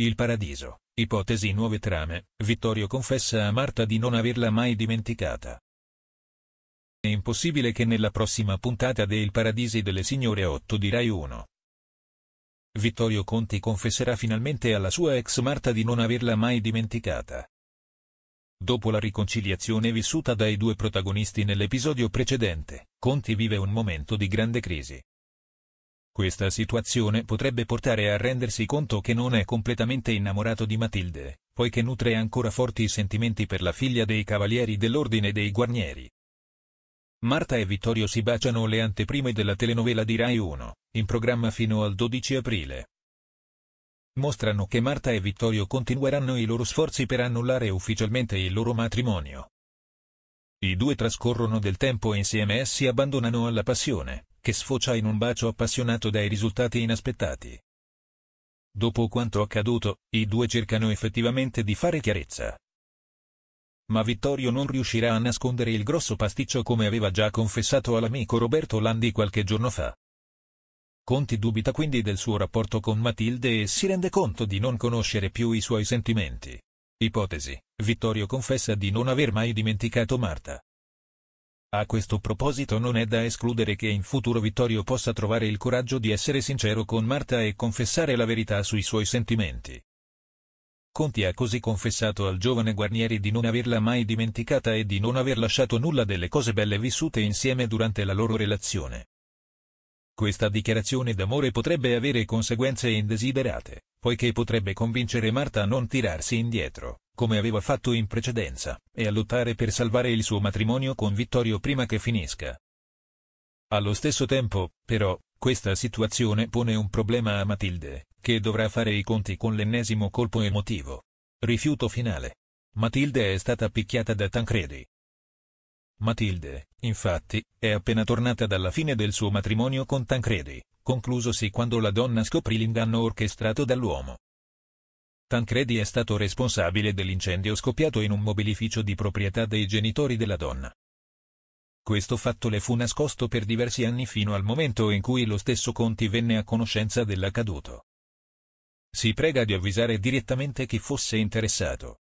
Il paradiso, ipotesi nuove trame, Vittorio confessa a Marta di non averla mai dimenticata. È impossibile che nella prossima puntata de Il Paradisi delle Signore 8 di Rai 1. Vittorio Conti confesserà finalmente alla sua ex Marta di non averla mai dimenticata. Dopo la riconciliazione vissuta dai due protagonisti nell'episodio precedente, Conti vive un momento di grande crisi. Questa situazione potrebbe portare a rendersi conto che non è completamente innamorato di Matilde, poiché nutre ancora forti sentimenti per la figlia dei cavalieri dell'ordine dei guarnieri. Marta e Vittorio si baciano le anteprime della telenovela di Rai 1, in programma fino al 12 aprile. Mostrano che Marta e Vittorio continueranno i loro sforzi per annullare ufficialmente il loro matrimonio. I due trascorrono del tempo insieme e si abbandonano alla passione che sfocia in un bacio appassionato dai risultati inaspettati. Dopo quanto accaduto, i due cercano effettivamente di fare chiarezza. Ma Vittorio non riuscirà a nascondere il grosso pasticcio come aveva già confessato all'amico Roberto Landi qualche giorno fa. Conti dubita quindi del suo rapporto con Matilde e si rende conto di non conoscere più i suoi sentimenti. Ipotesi, Vittorio confessa di non aver mai dimenticato Marta. A questo proposito non è da escludere che in futuro Vittorio possa trovare il coraggio di essere sincero con Marta e confessare la verità sui suoi sentimenti. Conti ha così confessato al giovane Guarnieri di non averla mai dimenticata e di non aver lasciato nulla delle cose belle vissute insieme durante la loro relazione. Questa dichiarazione d'amore potrebbe avere conseguenze indesiderate, poiché potrebbe convincere Marta a non tirarsi indietro, come aveva fatto in precedenza, e a lottare per salvare il suo matrimonio con Vittorio prima che finisca. Allo stesso tempo, però, questa situazione pone un problema a Matilde, che dovrà fare i conti con l'ennesimo colpo emotivo. Rifiuto finale. Matilde è stata picchiata da Tancredi, Matilde, infatti, è appena tornata dalla fine del suo matrimonio con Tancredi, conclusosi quando la donna scoprì l'inganno orchestrato dall'uomo. Tancredi è stato responsabile dell'incendio scoppiato in un mobilificio di proprietà dei genitori della donna. Questo fatto le fu nascosto per diversi anni fino al momento in cui lo stesso Conti venne a conoscenza dell'accaduto. Si prega di avvisare direttamente chi fosse interessato.